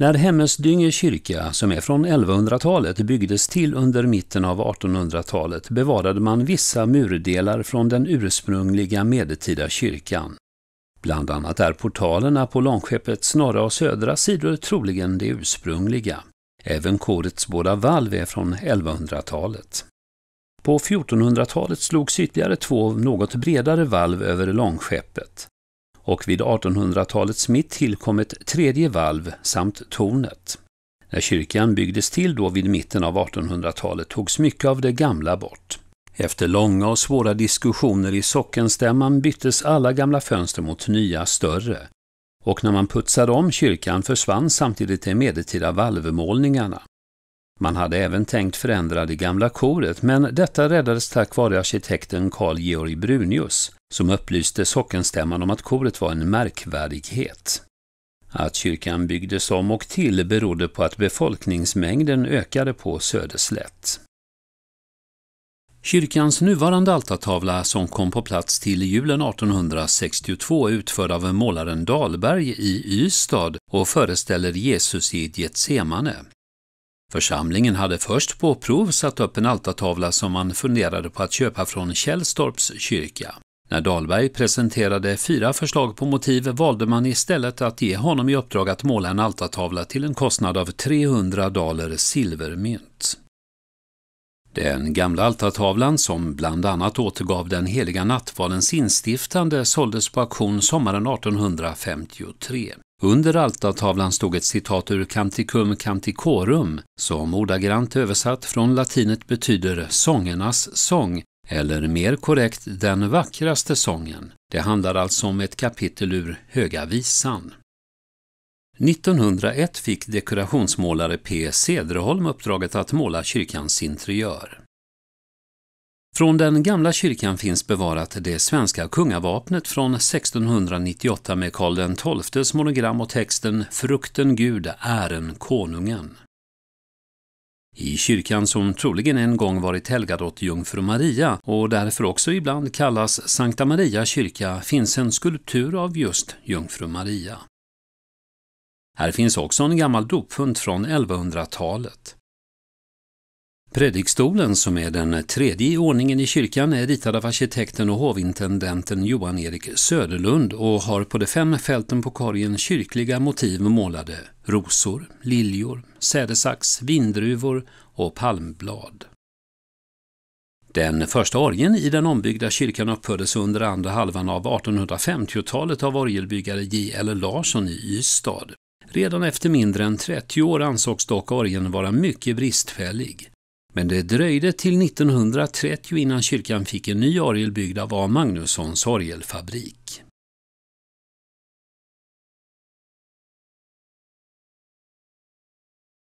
När Hemmelsdynge kyrka, som är från 1100-talet, byggdes till under mitten av 1800-talet bevarade man vissa murdelar från den ursprungliga medeltida kyrkan. Bland annat är portalerna på Långskeppets norra och södra sidor troligen de ursprungliga. Även korets båda valv är från 1100-talet. På 1400-talet slogs ytterligare två något bredare valv över Långskeppet och vid 1800-talets mitt tillkom ett tredje valv samt tornet. När kyrkan byggdes till då vid mitten av 1800-talet togs mycket av det gamla bort. Efter långa och svåra diskussioner i sockenstämman byttes alla gamla fönster mot nya, större. Och när man putsade om kyrkan försvann samtidigt de medeltida valvmålningarna. Man hade även tänkt förändra det gamla koret, men detta räddades tack vare arkitekten Carl Georg Brunius, som upplyste sockenstämman om att koret var en märkvärdighet. Att kyrkan byggdes om och till berodde på att befolkningsmängden ökade på Söderslätt. Kyrkans nuvarande altartavla som kom på plats till julen 1862 är utförd av målaren Dahlberg i Ystad och föreställer Jesus i Getsemane. Församlingen hade först på prov satt upp en altartavla som man funderade på att köpa från Källstorps kyrka. När Dahlberg presenterade fyra förslag på motiv valde man istället att ge honom i uppdrag att måla en altartavla till en kostnad av 300 daler silvermynt. Den gamla altartavlan, som bland annat återgav den heliga nattvardens instiftande, såldes på auktion sommaren 1853. Under altartavlan stod ett citat ur Canticum Canticorum som ordagrant översatt från latinet betyder sångernas sång eller mer korrekt den vackraste sången. Det handlar alltså om ett kapitel ur Höga visan. 1901 fick dekorationsmålare P. Cederholm uppdraget att måla kyrkans interiör. Från den gamla kyrkan finns bevarat det svenska kungavapnet från 1698 med Karl XIIs monogram och texten ”Frukten Gud, ären konungen”. I kyrkan som troligen en gång varit helgad åt jungfru Maria och därför också ibland kallas Sankta Maria kyrka finns en skulptur av just jungfru Maria. Här finns också en gammal dopfunt från 1100-talet. Predikstolen, som är den tredje i ordningen i kyrkan, är ritad av arkitekten och hovintendenten Johan-Erik Söderlund och har på de fem fälten på korgen kyrkliga motiv målade rosor, liljor, sädesax, vindruvor och palmblad. Den första orgeln i den ombyggda kyrkan uppfördes under andra halvan av 1850-talet av orgelbyggare J. L. Larsson i Ystad. Redan efter mindre än 30 år ansågs dock orgeln vara mycket bristfällig. Men det dröjde till 1930 innan kyrkan fick en ny orgel byggd av A. Magnussons orgelfabrik.